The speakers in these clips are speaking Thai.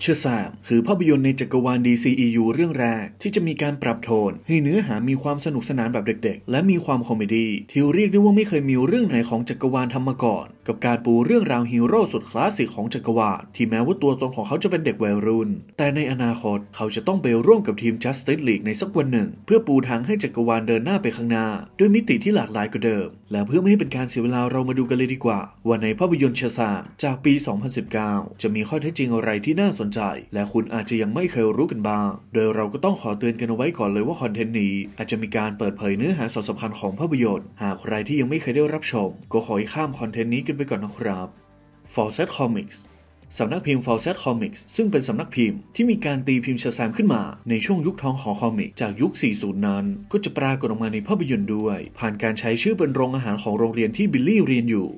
เชื่อราบคือภาพยนตร์ในจักรวาล DCEU เรื่องแรก ที่จะมีการปรับโทนให้เนื้อหามีความสนุกสนานแบบเด็กๆ และมีความคอมเมดี้ที่เรียกได้ว่าไม่เคยมีเรื่องไหนของจักรวาลทำมาก่อนกับการปูเรื่องราวฮีโร่สุดคลาสสิกของจักรวาลที่แม้ว่าตัวตนของเขาจะเป็นเด็กวัยรุ่น แต่ในอนาคตเขาจะต้องไปร่วมกับทีม Justice League ในสักวันหนึ่ง เพื่อปูทางให้จักรวาลเดินหน้าไปข้างหน้า ด้วยมิติที่หลากหลายกว่าเดิม และเพื่อไม่ให้เป็นการเสียเวลาเรามาดูกันเลยดีกว่า ว่าในภาพยนตร์ชาซามจากปี 2019 จะมีข้อเท็จจริงอะไรที่น่าสนใจ และคุณอาจจะยังไม่เคยรู้กันบ้าง โดยเราก็ต้องขอเตือนกันเอาไว้ก่อนเลยว่าคอนเทนต์นี้อาจจะมีการเปิดเผยเนื้อหาส่วนสำคัญของภาพยนตร์หากใครที่ยังไม่เคยได้รับชม ก็ขอให้ข้ามคอนเทนต์นี้กันไปก่อนนะครับ f a l s e t Comics สำนักพิมพ์ f a l s e t Comics ซึ่งเป็นสำนักพิมพ์ที่มีการตีพิมพ์ชาแซมขึ้นมาในช่วงยุคทองของคอมิกจากยุค 40 นั้น ก็จะปรากฏออกมาในภาพยนตร์ด้วย ผ่านการใช้ชื่อเป็นโรงอาหารของโรงเรียนที่บิลลี่เรียนอยู่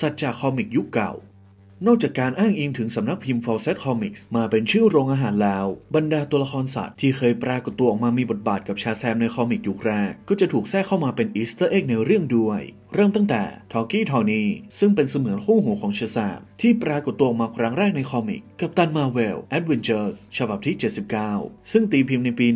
สัตจาคอมิกยุคเก่านอกจากการอ้างอิงถึงสำนักพิมพ์ Falset Comics มาเป็นชื่อโรงอาหารแล้วบรรดาตัวละครสัตว์ที่เคยปรากฏตัวออกมามีบทบาทกับชาแซมในคอมิกยุคแรกก็จะถูกแทรกเข้ามาเป็นอีสเตอร์เอ็กในเรื่องด้วยเริ่มตั้งแต่ทอกี้ทอนี่ซึ่งเป็นเสมือนคู่หูของเชซามที่ปรากฏตัวมาครั้งแรกในคอมิกกับตันมาเวล แอดเวนเจอร์สฉบับที่79ซึ่งตีพิมพ์ในปี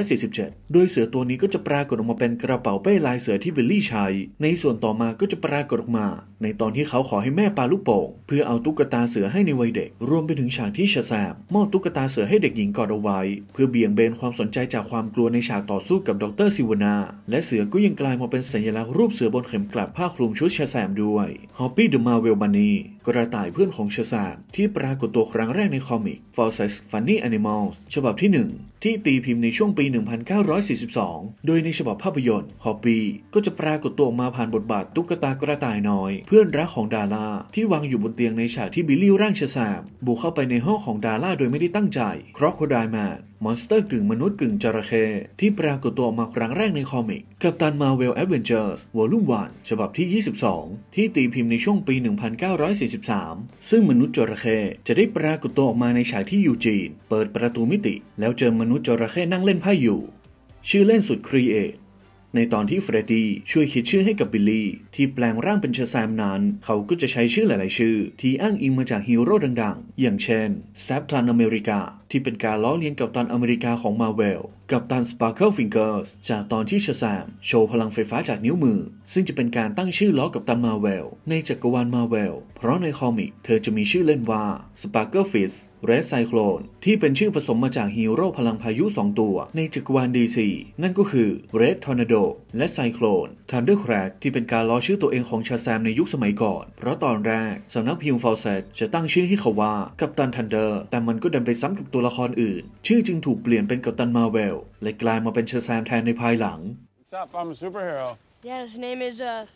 1947 โดยเสือตัวนี้ก็จะปรากฏออกมาเป็นกระเป๋าเป้ลายเสือที่บิลลี่ใช้ ในส่วนต่อมาก็จะปรากฏออกมา ในตอนที่เขาขอให้แม่ปาลูกโป่งเพื่อเอาตุ๊กตาเสือให้ในวัยเด็ก รวมไปถึงฉากที่เชซามมอบตุ๊กตาเสือให้เด็กหญิงกอดเอาไว้เพื่อเบี่ยงเบนความสนใจจากความกลัวในฉากต่อสู้กับดรซิวนา และเสือก็ยังกลายมาเป็นสัญลักษณ์รูปเสือบนเขข็มกลัดผ้าคลุมชุดชาแซมด้วยฮอปปี้เดอะมาเวลบันนี่กระต่ายเพื่อนของชาแซมที่ปรากฏตัวครั้งแรกในคอมิก f o r s e s Funny Animals ฉบับที่ 1ที่ตีพิมพ์ในช่วงปี 1942 โดยในฉบับภาพยนตร์ฮอปปี้ ก็จะปรากฏตัวมาผ่านบทบาทตุ๊กตากระต่ายน้อย เพื่อนรักของดารา ที่วางอยู่บนเตียงในฉากที่บิลลี่ร่างชะสามบุกเข้าไปในห้องของดาราโดยไม่ได้ตั้งใจ ครอกโคดายแมนมอนสเตอร์กึ่งมนุษย์กึ่งจระเข้ที่ปรากฏตัวออกมาครั้งแรกในคอมิก กับตันมาเวลแอดเวนเจอร์ส วอลุ่มวันฉบับที่ 22 ที่ตีพิมพ์ในช่วงปี 1943 ซึ่งมนุษย์จระเข้จะได้ปรากฏตัวออกมาในฉากที่ยูจีน เปิดประตูมิติ แล้วเจอมนุษย์จระเข้นั่งเล่นไพ่อยู่ ชื่อเล่นสุดครีเอทในตอนที่เฟรดดี้ช่วยคิดชื่อให้กับบิลลี่ที่แปลงร่างเป็นเชอร์แซมนั้นเขาก็จะใช้ชื่อหลายๆ ชื่อ ที่อ้างอิงมาจากฮีโร่ดัง ๆ อย่างเช่นแซปทันอเมริกาที่เป็นการล้อเลียนกับตันอเมริกาของมาเวลกับตันสปาร์เคิลฟิงเกอร์สจากตอนที่ชซามโชว์พลังไฟฟ้าจากนิ้วมือ ซึ่งจะเป็นการตั้งชื่อล้อกับตันมาเวลในจักรวาลมาเวลเพราะในคอมิก เธอจะมีชื่อเล่นว่าสปาร์เกิลฟิสเรสไซโคลนที่เป็นชื่อผสมมาจากฮีโร่พลังพายุ 2 ตัว ในจักรวาล DC นั่นก็คือเรดทอร์นาโดและไซโคลนทันเดอร์แครกที่เป็นการล้อชื่อตัวเองของชาแซมในยุคสมัยก่อน เพราะตอนแรกสำนักพิมพ์ฟอลเซตจะตั้งชื่อให้เขาว่า กัปตันทันเดอร์แต่มันก็ดันไปซ้ำกับตัวละครอื่น ชื่อจึงถูกเปลี่ยนเป็นกัปตันมาเวลเลยกลายมาเป็นเชอร์แซมแทนในภายหลัง What's up? I'm a superhero. Yeah, his name is uh,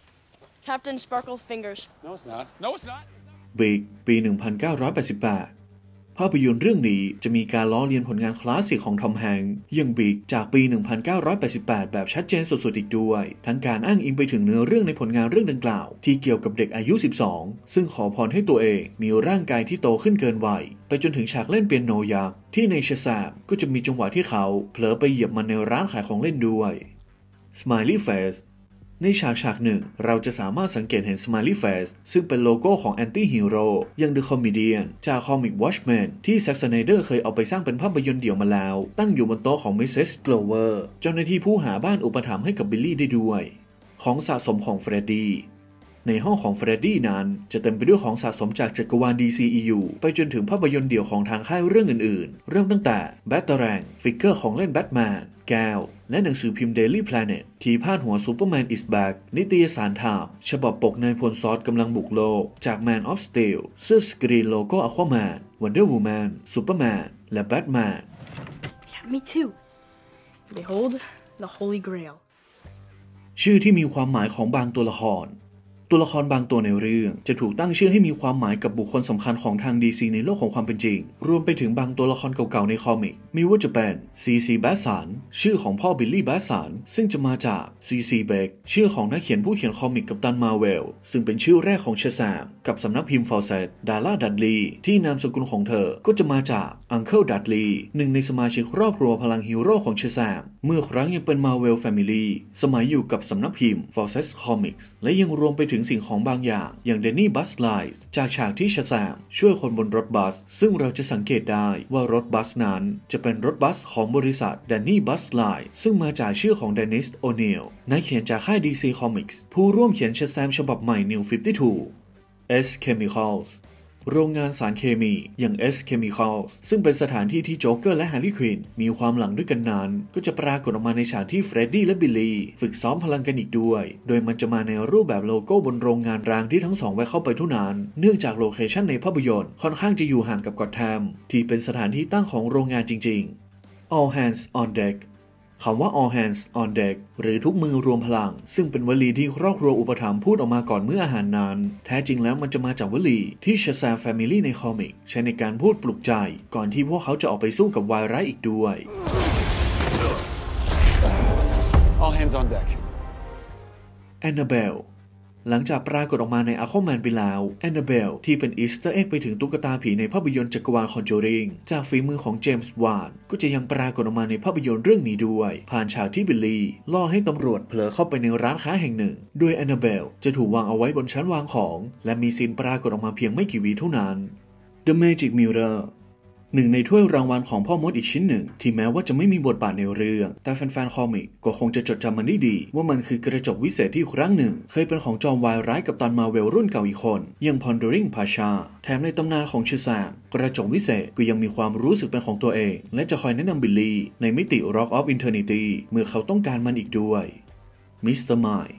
Captain Sparkle Fingers. No, it's not. No, it's not. บีกปี 1988ภาพยนตร์เรื่องนี้จะมีการล้อเลียนผลงานคลาสสิกของทอมแฮงยังบิกจากปี 1988 แบบชัดเจนสุดๆอีกด้วย ทั้งการอ้างอิงไปถึงเนื้อเรื่องในผลงานเรื่องดังกล่าว ที่เกี่ยวกับเด็กอายุ 12 ซึ่งขอพรให้ตัวเองมีร่างกายที่โตขึ้นเกินวัยไปจนถึงฉากเล่นเปียโนยักษ์ที่ในชาแซมก็จะมีจังหวะที่เขาเผลอไปเหยียบมันในร้านขายของเล่นด้วย Smiley Face ในฉากฉากหนึ่งเราจะสามารถสังเกตเห็น Smiley Face ซึ่งเป็นโลโก้ของ anti-hero โร่ยัง The Comedian จากคอมิก Watchmen ที่แซ็กสไนเดอร์เคยเอาไปสร้างเป็นภาพยนตร์เดี่ยวมาแล้ว ตั้งอยู่บนโต๊ะของม r ส g l o โกลเวอร์เจ้าหน้าที่ผู้หาบ้านอุปถัมภ์ให้กับบิลลี่ได้ด้วย ของสะสมของเฟรดดี้ในห้องของเฟรดดี้นั้น จะเต็มไปด้วยของสะสมจากจักรวาล DCEU ไปจนถึงภาพยนตร์เดี่ยวของทางค่ายเรื่องอื่นๆ เริ่มตั้งแต่แบตเตอร์แรงฟิกเกอร์ของเล่นแบทแมนแก้วและหนังสือพิมพ์ Daily Planet ที่พาดหัวซูเปอร์แมนอิสแบกนิตยสารทาม ฉบับปกในพลซอสกำลังบุกโลก จาก Man of Steel เสื้อสกรีนโลโก้อควาแมนวันเดอร์วูแมนซูเปอร์แมนและแบทแมน Yeah me too Behold the Holy Grail ชื่อที่มีความหมายของบางตัวละครตัวละครบางตัวในเรื่องจะถูกตั้งชื่อให้มีความหมายกับบุคคลสำคัญของทาง DC ในโลกของความเป็นจริง รวมไปถึงบางตัวละครเก่าๆในคอมิกมีว่าจะเป็นซีซีแบสสันชื่อของพ่อ บิลลี่แบสสันซึ่งจะมาจากซีซีเบกชื่อของนักเขียนผู้เขียนคอมิกกัปตันมาเวลซึ่งเป็นชื่อแรกของเชซามกับสำนักพิมพ์ฟอร์เซตดาร่าดัตลีที่นามสกุลของเธอก็จะมาจากอังเคิลดัตลีหนึ่งในสมาชิกครอบครัวพลังฮีโร่ของเชซามเมื่อครั้งยังเป็นมาเวลแฟมิลี่สมัยอยู่กับสำนักพิมพ์ฟอร์เซตคอมิกส์และยังรวมไปถึงสิ่งของบางอย่างอย่างเดนนี่บัสไลส์จากฉากที่ชแซมช่วยคนบนรถบัส ซึ่งเราจะสังเกตได้ว่ารถบัสนั้นจะเป็นรถบัสของบริษัทเดนนี่บัสไลส์ซึ่งมาจากชื่อของเดนิสโอเนลนักเขียนจากค่าย DC Comics ผู้ร่วมเขียนชแซม ฉบับใหม่ New 52 S Chemicals โรงงานสารเคมี อย่าง S Chemicals ซึ่งเป็นสถานที่ที่โจ๊กเกอร์และแฮร์รี่ควินมีความหลังด้วยกันนาน ก็จะปรากฏออกมาในฉากที่เฟรดดี้และบิลลี่ฝึกซ้อมพลังกันอีกด้วย โดยมันจะมาในรูปแบบโลโก้บนโรงงานร้างที่ทั้งสองแวะเข้าไปทุนาน เนื่องจากโลเคชั่นในภาพยนตร์ค่อนข้างจะอยู่ห่างกับกอตแทมที่เป็นสถานที่ตั้งของโรงงานจริง ๆ All Hands on Deck คำว่า all hands on deck หรือทุกมือรวมพลัง ซึ่งเป็นวลีที่ครอบครัวอุปถัมภ์พูดออกมาก่อนเมื่ออาหารนาน แท้จริงแล้วมันจะมาจากวลีที่ชาซมแฟมิลี่ในคอมิกใช้ในการพูดปลุกใจก่อนที่พวกเขาจะออกไปสู้กับวายร้ายอีกด้วย all hands on deck Annabelle หลังจากปรากฏออกมาในอาคอมแมนบิลาวแอนนาเบลที่เป็นอีสเตอร์เอ็กไปถึงตุ๊กตาผีในภาพยนตร์จักรวาลคอนโจริงจากฝีมือของเจมส์วานก็จะยังปรากฏออกมาในภาพยนตร์เรื่องนี้ด้วย ผ่านฉากที่บิลลี่ล่อให้ตำรวจเผลอเข้าไปในร้านค้าแห่งหนึ่งโดยแอนนาเบลจะถูกวางเอาไว้บนชั้นวางของ และมีซีนปรากฏออกมาเพียงไม่กี่วิเท่านั้น The Magic Mirror หนึ่งในถ้วยรางวัลของพ่อมดอีกชิ้นหนึ่ง ที่แม้ว่าจะไม่มีบทบาทในเรื่อง แต่แฟนๆ คอมิกก็คงจะจดจำมันได้ดี ว่ามันคือกระจกวิเศษที่ครั้งหนึ่ง เคยเป็นของจอมวายร้ายกับตันมาเวลรุ่นเก่าอีกคน ยังพอนเดอริงพาชา แถมในตำนานของชิซามกระจกวิเศษก็ยังมีความรู้สึกเป็นของตัวเอง และจะคอยแนะนำบิลลี่ในมิติ Rock of Eternity เมื่อเขาต้องการมันอีกด้วยมิสเตอร์ไม์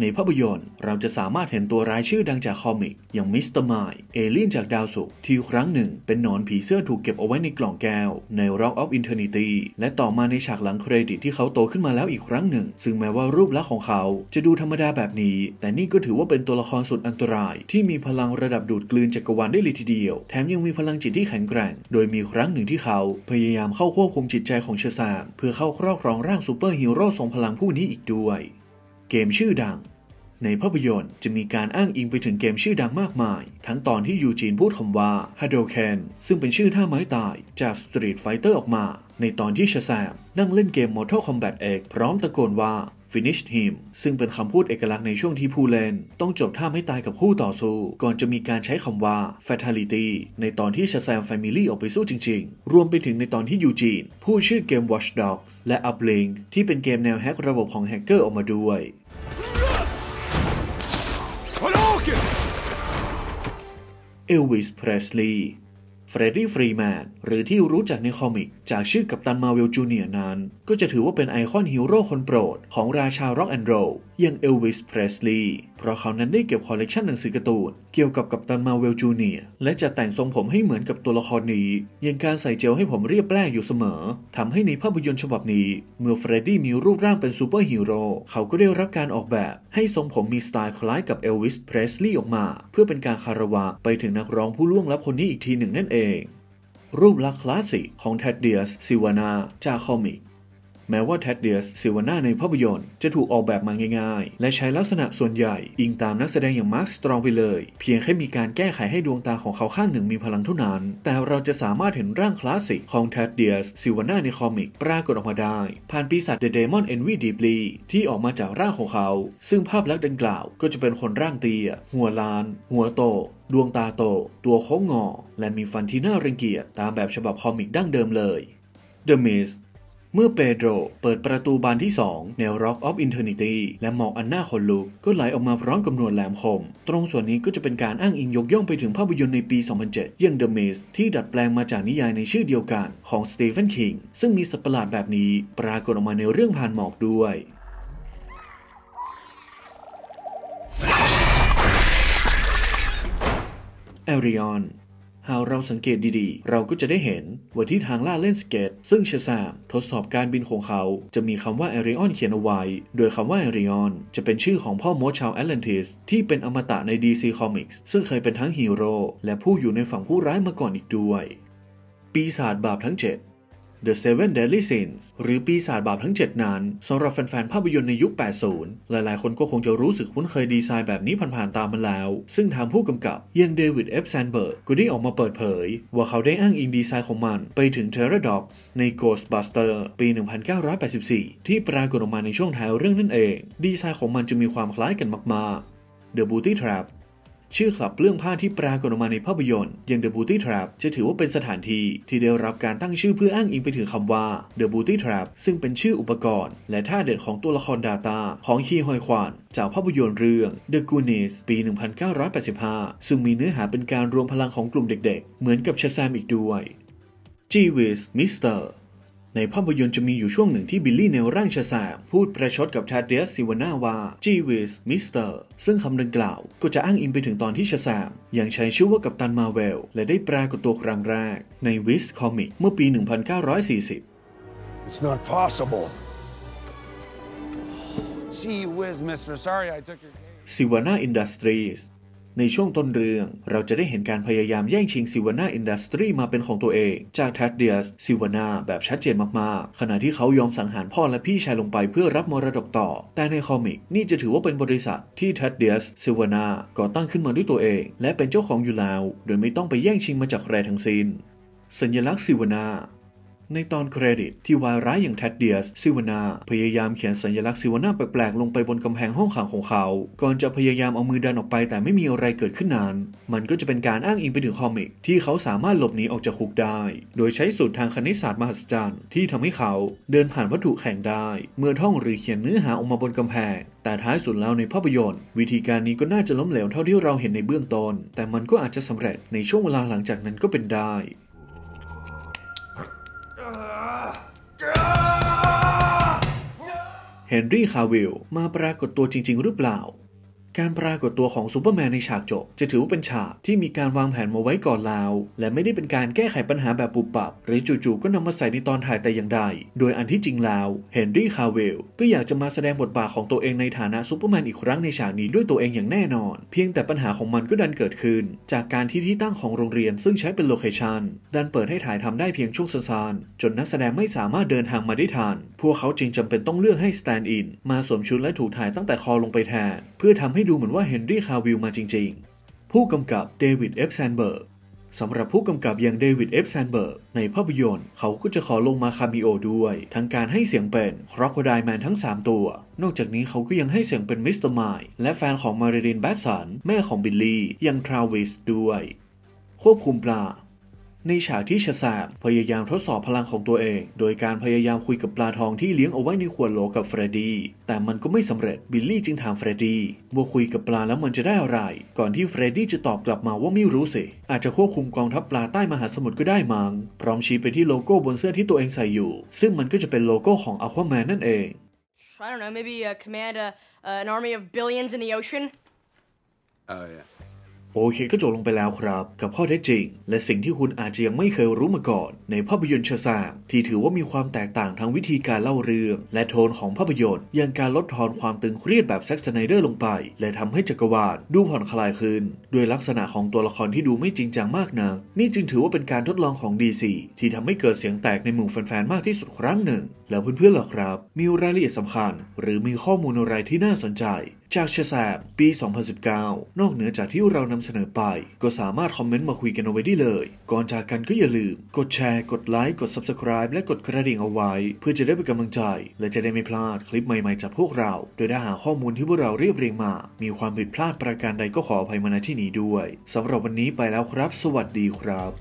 ในภาพยนตร์เราจะสามารถเห็นตัวร้ายชื่อดังจากคอมิก อย่างมิสเตอร์ไมล์เอเลี่ยนจากดาวศุกร์ที่ครั้งหนึ่งเป็นหนอนผีเสื้อถูกเก็บเอาไว้ในกล่องแก้วใน Rock of Eternity และต่อมาในฉากหลังเครดิตที่เขาโตขึ้นมาแล้วอีกครั้งหนึ่ง ซึ่งแม้ว่ารูปลักษณ์ของเขา จะดูธรรมดาแบบนี้ แต่นี่ก็ถือว่าเป็นตัวละครสุดอันตราย ที่มีพลังระดับดูดกลืนจักรวาลได้เลยทีเดียวแถมยังมีพลังจิตที่แข็งแกร่งโดยมีครั้งหนึ่งที่เขา พยายามเข้าควบคุมจิตใจของเชซามเพื่อเข้าครอบครองร่างซูเปอร์ฮีโร่ทรงพลังผู้นี้อีกด้วย Game chưa đặng. ในภาพยนตร์จะมีการอ้างอิงไปถึงเกมชื่อดังมากมาย ทั้งตอนที่ยูจีนพูดคำว่าฮาโดเคนซึ่งเป็นชื่อท่าไม้ตายจากสตรีทไฟเตอร์ออกมา ในตอนที่ชาแซมนั่งเล่นเกม Mortal Kombat X พร้อมตะโกนว่า Finish him ซึ่งเป็นคำพูดเอกลักษณ์ในช่วงที่ผู้เล่นต้องจบท่าไม่ตายกับคู่ต่อสู้ ก่อนจะมีการใช้คำว่า Fatality ในตอนที่ชาแซมแฟมิลี่ออกไปสู้จริงๆ รวมไปถึงในตอนที่ยูจีนผู้ชื่อเกม Watch Dogs และ Uplink ที่เป็นเกมแนวแฮกระบบของแฮกเกอร์ออกมาด้วยเอลวิสเพรสลีย์เฟรดดี้ฟรีแมนหรือที่รู้จักในคอมิกจากชื่อกัปตันมาเวลจูเนียร์นั้น ก็จะถือว่าเป็นไอคอนฮีโร่คนโปรดของราชาร็อกแอนด์โรลอย่างเอลวิสเพรสลีย์ เพราะเขานั้นได้เก็บคอลเลกชันหนังสือการ์ตูน เกี่ยวกับกัปตันมาเวลจูเนียและจะแต่งทรงผมให้เหมือนกับตัวละครนี้อย่างการใส่เจลให้ผมเรียบแร่อยู่เสมอ ทำให้ในภาพยนตร์ฉบับนี้ เมื่อเฟรดดี้มีรูปร่างเป็นซูเปอร์ฮีโร่เขาก็ได้รับการออกแบบ ให้ทรงผมมีสไตล์คล้ายกับเอลวิสเพรสลีย์ออกมา เพื่อเป็นการคารวะไปถึงนักร้องผู้ล่วงลับคนนี้อีกทีหนึ่งนั่นเอง รูปลักษณ์คลาสสิกของแทดเดียสซิวานาจากคอมิกแม้ว่าแทดเดียสซิวาน่าในภาพยนตร์ จะถูกออกแบบมาง่ายๆ และใช้ลักษณะส่วนใหญ่ อิงตามนักแสดงอย่างมาร์คสตรองไปเลย เพียงแค่มีการแก้ไขให้ดวงตาของเขาข้างหนึ่งมีพลังเท่านั้น แต่เราจะสามารถเห็นร่างคลาสสิกของแทดเดียสซิวาน่าในคอมิก ปรากฏออกมาได้ ผ่านปีศาจเดเดมอนเอนวีดีบลีที่ออกมาจากร่างของเขา ซึ่งภาพลักษณ์ดังกล่าวก็จะเป็นคนร่างเตี้ยหัวลาน หัวโต ดวงตาโต ตัวโค้งงอ และมีฟันที่น่ารังเกียจตามแบบฉบับคอมิกดั้งเดิมเลย The Mist เมื่อเปโดรเปิดประตูบานที่2แนว Rock of Eternity และหมอกอันหน้าขนลุก ก็ไหลออกมาพร้อมกับนวลแหลมคม ตรงส่วนนี้ก็จะเป็นการอ้างอิงยกย่องไปถึงภาพยนตร์ในปี 2007อย่าง The m i s t ที่ดัดแปลงมาจากนิยายในชื่อเดียวกันของสเต e n น king ซึ่งมีสัตว์ประหลาดแบบนี้ ปรากฏออกมาในเรื่องผ่านหมอกด้วยแอริออนหากเราสังเกตดีๆ เราก็จะได้เห็นว่าที่ทางล่าเล่นสเก็ตซึ่งเชซามทดสอบการบินของเขาจะมีคำว่าแอริออนเขียนเอาไว้โดยคำว่าแอริออน จะเป็นชื่อของพ่อมดชาวแอตแลนติส ที่เป็นอมตะใน DC Comics ซึ่งเคยเป็นทั้งฮีโร่และผู้อยู่ในฝั่งผู้ร้ายมาก่อนอีกด้วย ปีศาจบาปทั้ง7 The Seven Deadly Sins หรือปีศาจบาปทั้ง 7 นั้นสำหรับแฟนๆภาพยนตร์ในยุค 80 หลายๆ คนก็คงจะรู้สึกคุ้นเคยดีไซน์แบบนี้ผ่านๆ ตามมาแล้ว ซึ่งทางผู้กำกับยังเดวิด เอฟ แซนเบิร์ก ก็ได้ออกมาเปิดเผยว่าเขาได้อ้างอิงดีไซน์ของมัน ไปถึง t e r r a d o x ใน Ghostbuster ปี 1984 ที่ปรากฏออกมาในช่วงท้ายเรื่องนั่นเอง ดีไซน์ของมันจะมีความคล้ายกันมากๆ The Booty Trap ชื่อคลับเรื่องผ้าที่ปรากฏออกมาในภาพยนตร์อย่าง The Booty Trap จะถือว่าเป็นสถานที่ที่ได้รับการตั้งชื่อเพื่ออ้างอิงไปถึงคำว่า The Booty Trap ซึ่งเป็นชื่ออุปกรณ์และท่าเด็ดของตัวละครดาตาของคีฮอยควานจากภาพยนตร์เรื่อง The Goonies ปี 1985 ซึ่งมีเนื้อหาเป็นการรวมพลังของกลุ่มเด็กๆ เหมือนกับชาแซมอีกด้วยจีวิสมิสเตอร์ในภาพยนตร์จะมีอยู่ช่วงหนึ่งที่บิลลี่ในร่างชาแซมพูดประชดกับทาเดียสซิวานาว่าจีวิสมิสเตอร์ซึ่งคำดังกล่าวก็จะอ้างอิงไปถึงตอนที่ชาแซมยังใช้ชื่อว่ากัปตันมาเวล และได้ปรากฏตัวครั้งแรกในวิสคอมิกเมื่อปี 1940 It's not possible. Gee whiz, mister. Sorry I took your... ซิวานาอินดัสทรีสในช่วงต้นเรื่อง เราจะได้เห็นการพยายามแย่งชิงซิวาน่าอินดัสทรีมาเป็นของตัวเอง จากแทดเดียสซิวาน่าแบบชัดเจนมากๆ ขณะที่เขายอมสังหารพ่อและพี่ชายลงไปเพื่อรับมรดกต่อ แต่ในคอมิก นี่จะถือว่าเป็นบริษัทที่แทดเดียสซิวาน่าก่อตั้งขึ้นมาด้วยตัวเอง และเป็นเจ้าของอยู่แล้ว โดยไม่ต้องไปแย่งชิงมาจากใครทั้งสิ้น สัญลักษณ์ซิวานาในตอนเครดิตที่วายร้ายอย่างแทดเดียสซิวนา พยายามเขียนสัญลักษณ์ซิวนาแปลกๆลงไปบนกำแพงห้องขังของเขา ก่อนจะพยายามเอามือดันออกไปแต่ไม่มีอะไรเกิดขึ้นนาน มันก็จะเป็นการอ้างอิงไปถึงคอมิกที่เขาสามารถหลบหนีออกจากคุกได้ โดยใช้สูตรทางคณิตศาสตร์มหัศจรรย์ที่ทำให้เขาเดินผ่านวัตถุแข็งได้ เมื่อท่องหรือเขียนเนื้อหาออกมาบนกำแพง แต่ท้ายสุดแล้วในภาพยนตร์ วิธีการนี้ก็น่าจะล้มเหลวเท่าที่เราเห็นในเบื้องตน้น แต่มันก็อาจจะสำเร็จในช่วงเวลาหลังจากนั้นก็เป็นได้เฮนรี่คาวิล มาปรากฏตัวจริงๆหรือเปล่าการปรากฏตัวของซูเปอร์แมนในฉากจบ จะถือว่าเป็นฉากที่มีการวางแผนมาไว้ก่อนแล้ว และไม่ได้เป็นการแก้ไขปัญหาแบบปุบปับ หรือจู่ๆก็นำมาใส่ในตอนถ่ายแต่อย่างใดโดยอันที่จริงแล้วเฮนรี่คาเวลก็อยากจะมาแสดงบทบาทของตัวเองในฐานะซูเปอร์แมนอีกครั้งในฉากนี้ด้วยตัวเองอย่างแน่นอน เพียงแต่ปัญหาของมันก็ดันเกิดขึ้น จากการที่ที่ตั้งของโรงเรียนซึ่งใช้เป็นโลเคชันดันเปิดให้ถ่ายทำได้เพียงช่วงสั้นๆจนนักแสดงไม่สามารถเดินทางมาได้ทันพวกเขาจึงจำเป็นต้องเลือกให้สแตนด์อินมาสวมชุดและถูกถ่ายตั้งแต่คอลงไปแทน เพื่อทำใหดูเหมือนว่าเฮนรี่คาวิลมาจริงๆ ผู้กำกับเดวิดเอฟแซนเบิร์กสำหรับผู้กำกับอย่างเดวิดเอฟแซนเบิร์กในภาพยนตร์เขาก็จะขอลงมาคาเิโอด้วยทั้งการให้เสียงเป็นครอกโคดายแมนทั้ง 3 ตัว นอกจากนี้เขาก็ยังให้เสียงเป็นมิสเตอร์ไมล์และแฟนของมาริลินแบทสันแม่ของบิลลี่ยังทราวิสด้วย ควบคุมปลาในฉากที่ชาซาบพยายามทดสอบพลังของตัวเอง โดยการพยายามคุยกับปลาทองที่เลี้ยงเอาไว้ในขวดโหลกับเฟรดดี้แต่มันก็ไม่สำเร็จบิลลี่จึงถามเฟรดดี้ว่าคุยกับปลาแล้วมันจะได้อะไร ก่อนที่เฟรดดี้จะตอบกลับมาว่าไม่รู้สิอาจจะควบคุมกองทัพปลาใต้มหาสมุทรก็ได้มัง้งพร้อมชี้ไปที่โลโก้บนเสื้อที่ตัวเองใส่อยู่ ซึ่งมันก็จะเป็นโลโก้ของอควาแมนนั่นเอง I don't know maybe uh, command uh, uh, an army of billions in the ocean Oh yeah โอเคก็จบลงไปแล้วครับ กับข้อเท็จจริง และสิ่งที่คุณอาจจะยังไม่เคยรู้มาก่อน ในภาพยนตร์ชาซามที่ถือว่ามีความแตกต่างทางวิธีการเล่าเรื่อง และโทนของภาพยนตร์ยังการลดทอนความตึงเครียดแบบแซ็กซ์ไนเดอร์ลงไป และทำให้จักรวาลดูผ่อนคลายขึ้น ด้วยลักษณะของตัวละครที่ดูไม่จริงจังมากนักนี่จึงถือว่าเป็นการทดลองของ DC ที่ทำให้เกิดเสียงแตกในหมู่แฟนๆมากที่สุดครั้งหนึ่งแล้วเพื่อนๆล่ะครับ มีรายละเอียดสำคัญ หรือมีข้อมูลอะไรที่น่าสนใจ จากเชสบปี 2019 นอกเหนือจากที่เรานำเสนอไป ก็สามารถคอมเมนต์มาคุยกันเอาไว้ได้เลย ก่อนจากกันก็อย่าลืม กดแชร์ กดไลค์ กด Subscribe และกดกระดิ่งเอาไว้ เพื่อจะได้เป็นกำลังใจ และจะได้ไม่พลาดคลิปใหม่ๆจากพวกเรา โดยได้หาข้อมูลที่พวกเราเรียบเรียงมา มีความผิดพลาดประการใดก็ขออภัยมาณที่นี้ด้วยสำหรับวันนี้ไปแล้วครับ สวัสดีครับ